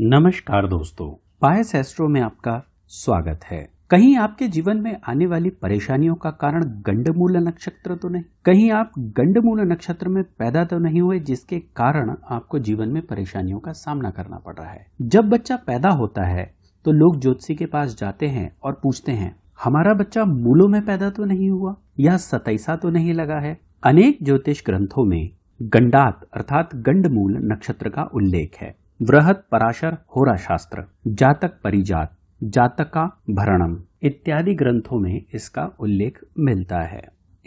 नमस्कार दोस्तों पायस एस्ट्रो में आपका स्वागत है कहीं आपके जीवन में आने वाली परेशानियों का कारण गंडमूल नक्षत्र तो नहीं कहीं आप गंडमूल नक्षत्र में पैदा तो नहीं हुए जिसके कारण आपको जीवन में परेशानियों का सामना करना पड़ रहा है जब बच्चा पैदा होता है तो लोग ज्योतिषी के पास जाते हैं और पूछते हैं हमारा बच्चा मूलों में पैदा तो नहीं हुआ या सतैसा तो नहीं लगा है अनेक ज्योतिष ग्रंथों में गंडात अर्थात गंडमूल नक्षत्र का उल्लेख है वृहत पराशर होरा शास्त्र जातक परिजात जातका भरणम इत्यादि ग्रंथों में इसका उल्लेख मिलता है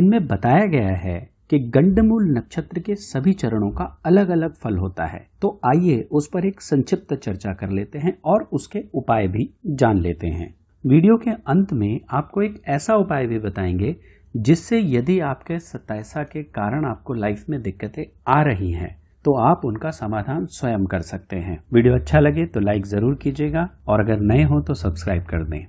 इनमें बताया गया है कि गंडमूल नक्षत्र के सभी चरणों का अलग अलग फल होता है तो आइए उस पर एक संक्षिप्त चर्चा कर लेते हैं और उसके उपाय भी जान लेते हैं वीडियो के अंत में आपको एक ऐसा उपाय भी बताएंगे जिससे यदि आपके सतैसा के कारण आपको लाइफ में दिक्कतें आ रही हैं तो आप उनका समाधान स्वयं कर सकते हैं वीडियो अच्छा लगे तो लाइक जरूर कीजिएगा और अगर नए हो तो सब्सक्राइब कर दें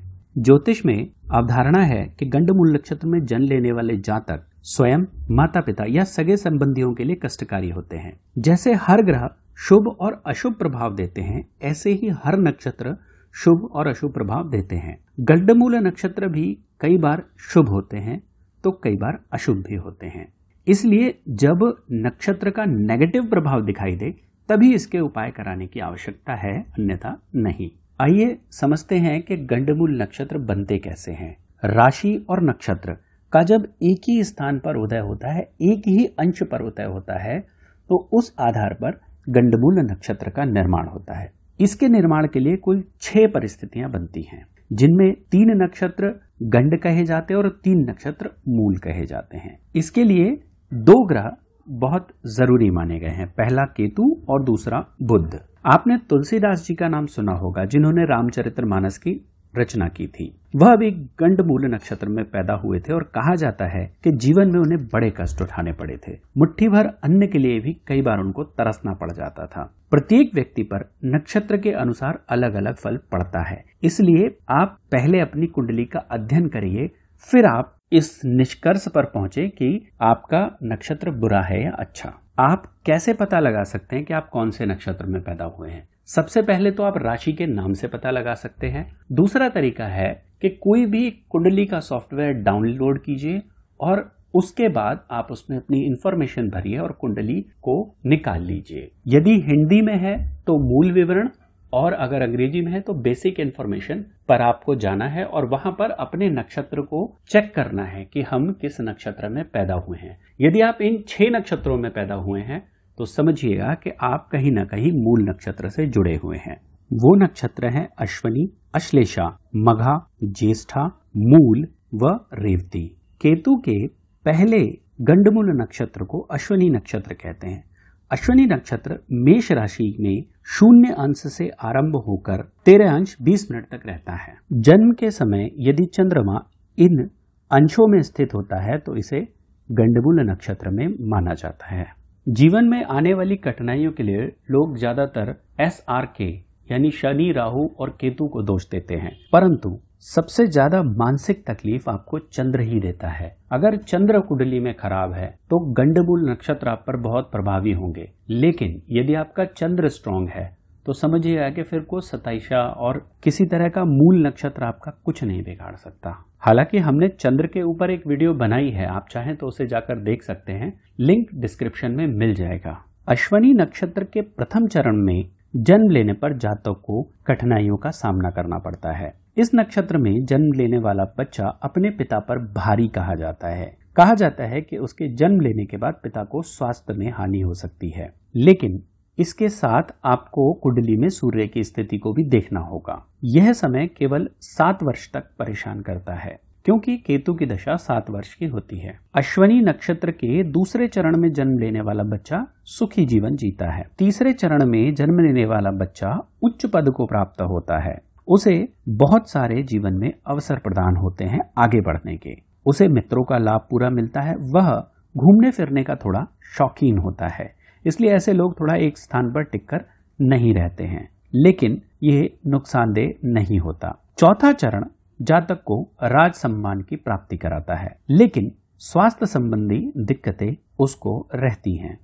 ज्योतिष में अवधारणा है कि गंड मूल नक्षत्र में जन्म लेने वाले जातक स्वयं माता पिता या सगे संबंधियों के लिए कष्टकारी होते हैं जैसे हर ग्रह शुभ और अशुभ प्रभाव देते हैं ऐसे ही हर नक्षत्र शुभ और अशुभ प्रभाव देते हैं गंडमूल नक्षत्र भी कई बार शुभ होते हैं तो कई बार अशुभ भी होते हैं इसलिए जब नक्षत्र का नेगेटिव प्रभाव दिखाई दे तभी इसके उपाय कराने की आवश्यकता है अन्यथा नहीं आइए समझते हैं कि गंडमूल नक्षत्र बनते कैसे हैं राशि और नक्षत्र का जब एक ही स्थान पर उदय होता है एक ही अंश पर उदय होता है तो उस आधार पर गंडमूल नक्षत्र का निर्माण होता है इसके निर्माण के लिए कुल छह परिस्थितियां बनती हैं जिनमें तीन नक्षत्र गंड कहे जाते हैं और तीन नक्षत्र मूल कहे जाते हैं इसके लिए दो ग्रह बहुत जरूरी माने गए हैं पहला केतु और दूसरा बुद्ध आपने तुलसीदास जी का नाम सुना होगा जिन्होंने रामचरित्र मानस की रचना की थी वह अभी गंडमूल नक्षत्र में पैदा हुए थे और कहा जाता है कि जीवन में उन्हें बड़े कष्ट उठाने पड़े थे मुट्ठी भर अन्न के लिए भी कई बार उनको तरसना पड़ जाता था प्रत्येक व्यक्ति पर नक्षत्र के अनुसार अलग अलग फल पड़ता है इसलिए आप पहले अपनी कुंडली का अध्ययन करिए फिर आप इस निष्कर्ष पर पहुंचे कि आपका नक्षत्र बुरा है या अच्छा आप कैसे पता लगा सकते हैं कि आप कौन से नक्षत्र में पैदा हुए हैं सबसे पहले तो आप राशि के नाम से पता लगा सकते हैं दूसरा तरीका है कि कोई भी कुंडली का सॉफ्टवेयर डाउनलोड कीजिए और उसके बाद आप उसमें अपनी इंफॉर्मेशन भरिए और कुंडली को निकाल लीजिए यदि हिंदी में है तो मूल विवरण और अगर अंग्रेजी में है तो बेसिक इन्फॉर्मेशन पर आपको जाना है और वहां पर अपने नक्षत्र को चेक करना है कि हम किस नक्षत्र में पैदा हुए हैं यदि आप इन छह नक्षत्रों में पैदा हुए हैं तो समझिएगा कि आप कहीं ना कहीं मूल नक्षत्र से जुड़े हुए हैं वो नक्षत्र हैं अश्वनी अश्लेषा मघा ज्येष्ठा मूल व रेवती केतु के पहले गंडमूल नक्षत्र को अश्वनी नक्षत्र कहते हैं अश्वनी नक्षत्र मेष राशि में शून्य अंश से आरंभ होकर तेरह अंश बीस मिनट तक रहता है जन्म के समय यदि चंद्रमा इन अंशों में स्थित होता है तो इसे गंडमूल नक्षत्र में माना जाता है जीवन में आने वाली कठिनाइयों के लिए लोग ज्यादातर एस आर के यानी शनि राहु और केतु को दोष देते हैं परंतु सबसे ज्यादा मानसिक तकलीफ आपको चंद्र ही देता है अगर चंद्र कुंडली में खराब है तो गंडमूल नक्षत्र आप पर बहुत प्रभावी होंगे लेकिन यदि आपका चंद्र स्ट्रांग है तो समझिएगा कि फिर को सताइशा और किसी तरह का मूल नक्षत्र आपका कुछ नहीं बिगाड़ सकता हालांकि हमने चंद्र के ऊपर एक वीडियो बनाई है आप चाहें तो उसे जाकर देख सकते हैं लिंक डिस्क्रिप्शन में मिल जाएगा अश्वनी नक्षत्र के प्रथम चरण में जन्म लेने पर जातक को कठिनाइयों का सामना करना पड़ता है इस नक्षत्र में जन्म लेने वाला बच्चा अपने पिता पर भारी कहा जाता है कहा जाता है कि उसके जन्म लेने के बाद पिता को स्वास्थ्य में हानि हो सकती है लेकिन इसके साथ आपको कुंडली में सूर्य की स्थिति को भी देखना होगा यह समय केवल सात वर्ष तक परेशान करता है क्योंकि केतु की दशा सात वर्ष की होती है अश्वनी नक्षत्र के दूसरे चरण में जन्म लेने वाला बच्चा सुखी जीवन जीता है तीसरे चरण में जन्म लेने वाला बच्चा उच्च पद को प्राप्त होता है उसे बहुत सारे जीवन में अवसर प्रदान होते हैं आगे बढ़ने के उसे मित्रों का लाभ पूरा मिलता है वह घूमने फिरने का थोड़ा शौकीन होता है इसलिए ऐसे लोग थोड़ा एक स्थान पर टिककर नहीं रहते हैं लेकिन यह नुकसानदेह नहीं होता चौथा चरण जातक को राज सम्मान की प्राप्ति कराता है लेकिन स्वास्थ्य संबंधी दिक्कतें उसको रहती हैं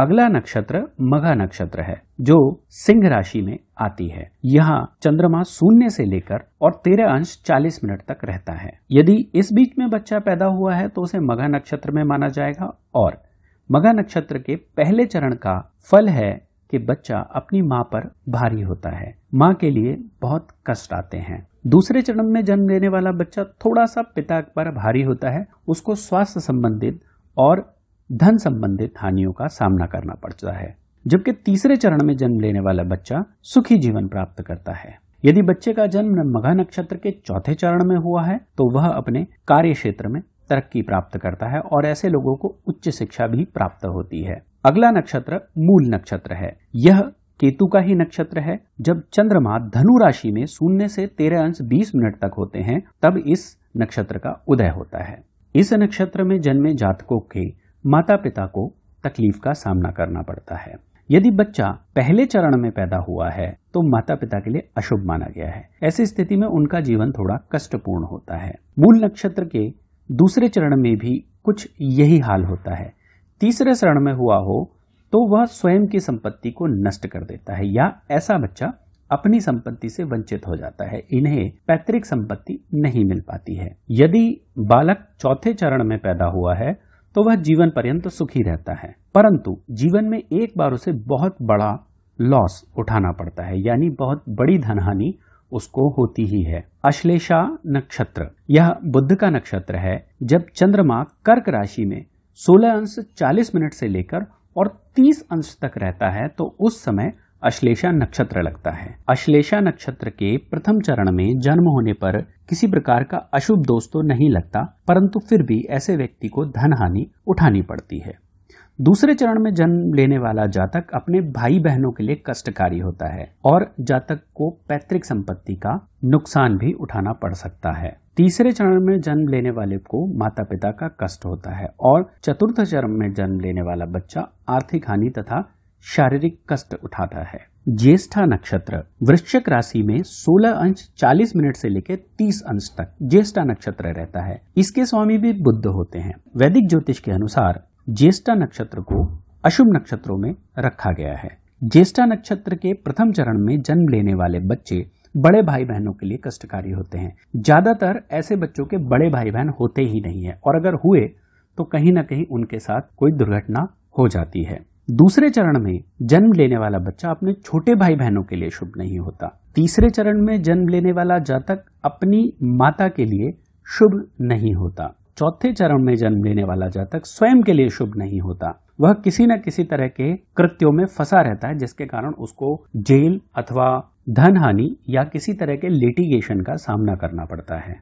अगला नक्षत्र मघा नक्षत्र है जो सिंह राशि में आती है यहाँ चंद्रमा शून्य से लेकर और तेरह अंश चालीस मिनट तक रहता है यदि इस बीच में बच्चा पैदा हुआ है तो उसे मघा नक्षत्र में माना जाएगा और मघा नक्षत्र के पहले चरण का फल है कि बच्चा अपनी माँ पर भारी होता है माँ के लिए बहुत कष्ट आते हैं दूसरे चरण में जन्म लेने वाला बच्चा थोड़ा सा पिता पर भारी होता है उसको स्वास्थ्य संबंधित और धन संबंधित हानियों का सामना करना पड़ता है जबकि तीसरे चरण में जन्म लेने वाला बच्चा सुखी जीवन प्राप्त करता है यदि बच्चे का जन्म मघा नक्षत्र के चौथे चरण में हुआ है तो वह अपने कार्य क्षेत्र में तरक्की प्राप्त करता है और ऐसे लोगों को उच्च शिक्षा भी प्राप्त होती है अगला नक्षत्र मूल नक्षत्र है यह केतु का ही नक्षत्र है जब चंद्रमा धनु राशि में शून्य से तेरह अंश बीस मिनट तक होते हैं तब इस नक्षत्र का उदय होता है इस नक्षत्र में जन्मे जातकों के माता पिता को तकलीफ का सामना करना पड़ता है यदि बच्चा पहले चरण में पैदा हुआ है तो माता पिता के लिए अशुभ माना गया है ऐसी स्थिति में उनका जीवन थोड़ा कष्टपूर्ण होता है मूल नक्षत्र के दूसरे चरण में भी कुछ यही हाल होता है तीसरे चरण में हुआ हो तो वह स्वयं की संपत्ति को नष्ट कर देता है या ऐसा बच्चा अपनी संपत्ति से वंचित हो जाता है इन्हें पैतृक संपत्ति नहीं मिल पाती है यदि बालक चौथे चरण में पैदा हुआ है तो वह जीवन पर्यंत सुखी रहता है परंतु जीवन में एक बार उसे बहुत बड़ा लॉस उठाना पड़ता है यानी बहुत बड़ी धनहानि उसको होती ही है अश्लेषा नक्षत्र यह बुद्ध का नक्षत्र है जब चंद्रमा कर्क राशि में 16 अंश 40 मिनट से लेकर और 30 अंश तक रहता है तो उस समय अश्लेषा नक्षत्र लगता है अश्लेषा नक्षत्र के प्रथम चरण में जन्म होने पर किसी प्रकार का अशुभ दोष तो नहीं लगता परंतु फिर भी ऐसे व्यक्ति को धन हानि उठानी पड़ती है दूसरे चरण में जन्म लेने वाला जातक अपने भाई बहनों के लिए कष्टकारी होता है और जातक को पैतृक संपत्ति का नुकसान भी उठाना पड़ सकता है तीसरे चरण में जन्म लेने वाले को माता पिता का कष्ट होता है और चतुर्थ चरण में जन्म लेने वाला बच्चा आर्थिक हानि तथा शारीरिक कष्ट उठाता है ज्येष्ठा नक्षत्र वृश्चिक राशि में 16 अंश 40 मिनट से लेकर 30 अंश तक ज्येष्ठा नक्षत्र रहता है इसके स्वामी भी बुद्ध होते हैं वैदिक ज्योतिष के अनुसार ज्येष्ठा नक्षत्र को अशुभ नक्षत्रों में रखा गया है ज्येष्ठा नक्षत्र के प्रथम चरण में जन्म लेने वाले बच्चे बड़े भाई बहनों के लिए कष्टकारी होते हैं ज्यादातर ऐसे बच्चों के बड़े भाई बहन होते ही नहीं है और अगर हुए तो कहीं ना कहीं उनके साथ कोई दुर्घटना हो जाती है दूसरे चरण में जन्म लेने वाला बच्चा अपने छोटे भाई बहनों के लिए शुभ नहीं होता तीसरे चरण में जन्म लेने वाला जातक अपनी माता के लिए शुभ नहीं होता चौथे चरण में जन्म लेने वाला जातक स्वयं के लिए शुभ नहीं होता वह किसी न किसी तरह के कृत्यों में फंसा रहता है जिसके कारण उसको जेल अथवा धन हानि या किसी तरह के लिटिगेशन का सामना करना पड़ता है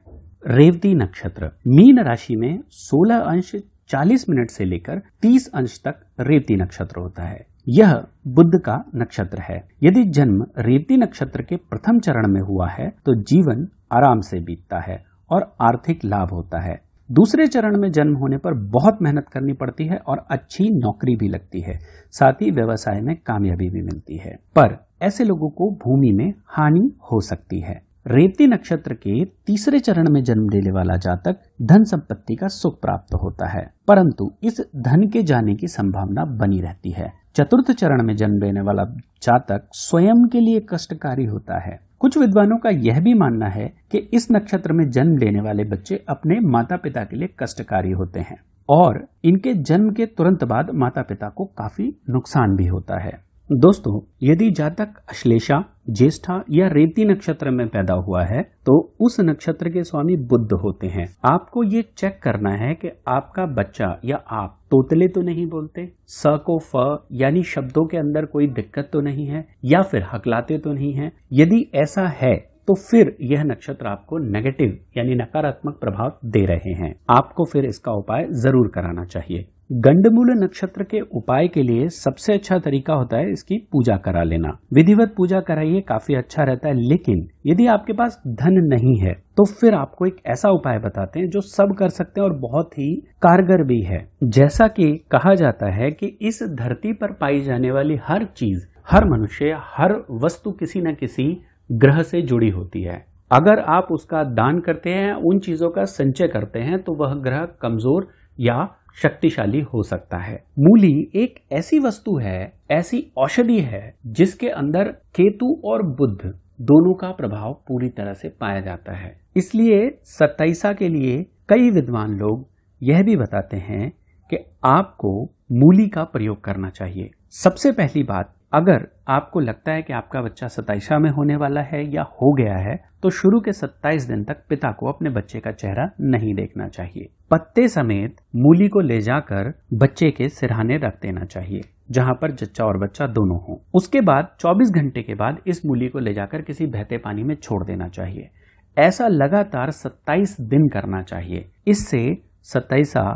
रेवती नक्षत्र मीन राशि में 16 अंश 40 मिनट से लेकर 30 अंश तक रेवती नक्षत्र होता है यह बुद्ध का नक्षत्र है यदि जन्म रेवती नक्षत्र के प्रथम चरण में हुआ है तो जीवन आराम से बीतता है और आर्थिक लाभ होता है दूसरे चरण में जन्म होने पर बहुत मेहनत करनी पड़ती है और अच्छी नौकरी भी लगती है साथ ही व्यवसाय में कामयाबी भी मिलती है पर ऐसे लोगों को भूमि में हानि हो सकती है रेवती नक्षत्र के तीसरे चरण में जन्म लेने वाला जातक धन संपत्ति का सुख प्राप्त होता है परंतु इस धन के जाने की संभावना बनी रहती है चतुर्थ चरण में जन्म लेने वाला जातक स्वयं के लिए कष्टकारी होता है कुछ विद्वानों का यह भी मानना है कि इस नक्षत्र में जन्म लेने वाले बच्चे अपने माता पिता के लिए कष्टकारी होते हैं और इनके जन्म के तुरंत बाद माता पिता को काफी नुकसान भी होता है दोस्तों यदि जातक अश्लेषा ज्येष्ठा या रेती नक्षत्र में पैदा हुआ है तो उस नक्षत्र के स्वामी बुद्ध होते हैं आपको ये चेक करना है कि आपका बच्चा या आप तोतले तो नहीं बोलते स को फ यानी शब्दों के अंदर कोई दिक्कत तो नहीं है या फिर हकलाते तो नहीं है यदि ऐसा है तो फिर यह नक्षत्र आपको नेगेटिव यानी नकारात्मक प्रभाव दे रहे हैं आपको फिर इसका उपाय जरूर कराना चाहिए गंडमूल नक्षत्र के उपाय के लिए सबसे अच्छा तरीका होता है इसकी पूजा करा लेना विधिवत पूजा कराइए काफी अच्छा रहता है लेकिन यदि आपके पास धन नहीं है तो फिर आपको एक ऐसा उपाय बताते हैं जो सब कर सकते हैं और बहुत ही कारगर भी है जैसा कि कहा जाता है कि इस धरती पर पाई जाने वाली हर चीज हर मनुष्य हर वस्तु किसी न किसी ग्रह से जुड़ी होती है अगर आप उसका दान करते हैं उन चीजों का संचय करते हैं तो वह ग्रह कमजोर या शक्तिशाली हो सकता है मूली एक ऐसी वस्तु है ऐसी औषधि है जिसके अंदर केतु और बुद्ध दोनों का प्रभाव पूरी तरह से पाया जाता है इसलिए सत्ताईसा के लिए कई विद्वान लोग यह भी बताते हैं कि आपको मूली का प्रयोग करना चाहिए सबसे पहली बात अगर आपको लगता है कि आपका बच्चा सताइशा में होने वाला है या हो गया है तो शुरू के 27 दिन तक पिता को अपने बच्चे का चेहरा नहीं देखना चाहिए पत्ते समेत मूली को ले जाकर बच्चे के सिरहाने रख देना चाहिए जहां पर जच्चा और बच्चा दोनों हो उसके बाद 24 घंटे के बाद इस मूली को ले जाकर किसी बहते पानी में छोड़ देना चाहिए ऐसा लगातार 27 दिन करना चाहिए इससे सत्ताईसा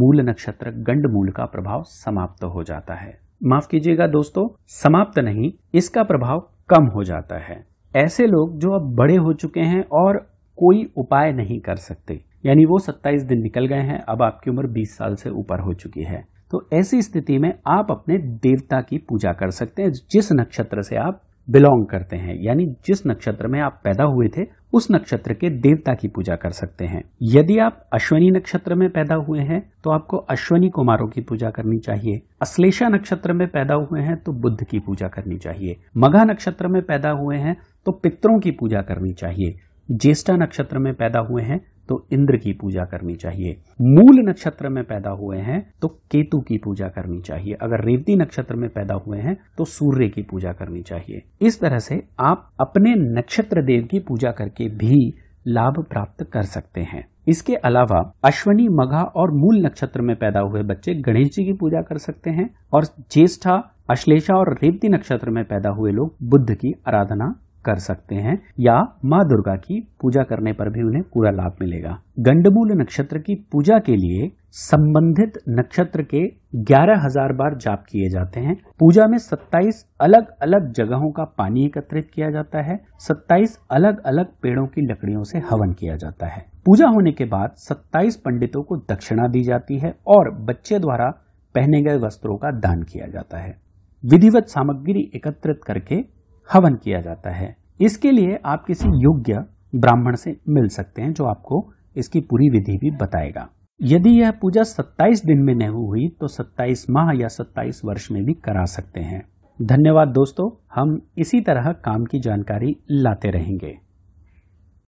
मूल नक्षत्र गंड मूल का प्रभाव समाप्त हो जाता है माफ कीजिएगा दोस्तों समाप्त नहीं इसका प्रभाव कम हो जाता है ऐसे लोग जो अब बड़े हो चुके हैं और कोई उपाय नहीं कर सकते यानी वो 27 दिन निकल गए हैं अब आपकी उम्र 20 साल से ऊपर हो चुकी है तो ऐसी स्थिति में आप अपने देवता की पूजा कर सकते हैं जिस नक्षत्र से आप बिलोंग करते हैं यानी जिस नक्षत्र में आप पैदा हुए थे उस नक्षत्र के देवता की पूजा कर सकते हैं यदि आप अश्वनी नक्षत्र में पैदा हुए हैं तो आपको अश्वनी कुमारों की पूजा करनी चाहिए अश्लेषा नक्षत्र में पैदा हुए हैं तो बुद्ध की पूजा करनी चाहिए मघा नक्षत्र में पैदा हुए हैं तो पितरों की पूजा करनी चाहिए ज्येष्ठा नक्षत्र में पैदा हुए हैं तो इंद्र की पूजा करनी चाहिए मूल नक्षत्र में पैदा हुए हैं तो केतु की पूजा करनी चाहिए अगर रेवती नक्षत्र में पैदा हुए हैं तो सूर्य की पूजा करनी चाहिए इस तरह से आप अपने नक्षत्र देव की पूजा करके भी लाभ प्राप्त कर सकते हैं इसके अलावा अश्वनी मघा और मूल नक्षत्र में पैदा हुए बच्चे गणेश जी की पूजा कर सकते हैं और ज्येष्ठा अश्लेषा और रेवती नक्षत्र में पैदा हुए लोग बुद्ध की आराधना कर सकते हैं या माँ दुर्गा की पूजा करने पर भी उन्हें पूरा लाभ मिलेगा गंडमूल नक्षत्र की पूजा के लिए संबंधित नक्षत्र के ग्यारह हजार बार जाप किए जाते हैं पूजा में 27 अलग अलग जगहों का पानी एकत्रित किया जाता है 27 अलग अलग पेड़ों की लकड़ियों से हवन किया जाता है पूजा होने के बाद 27 पंडितों को दक्षिणा दी जाती है और बच्चे द्वारा पहने गए वस्त्रों का दान किया जाता है विधिवत सामग्री एकत्रित करके हवन किया जाता है इसके लिए आप किसी योग्य ब्राह्मण से मिल सकते हैं जो आपको इसकी पूरी विधि भी बताएगा यदि यह पूजा 27 दिन में नहीं हुई तो 27 माह या 27 वर्ष में भी करा सकते हैं धन्यवाद दोस्तों हम इसी तरह काम की जानकारी लाते रहेंगे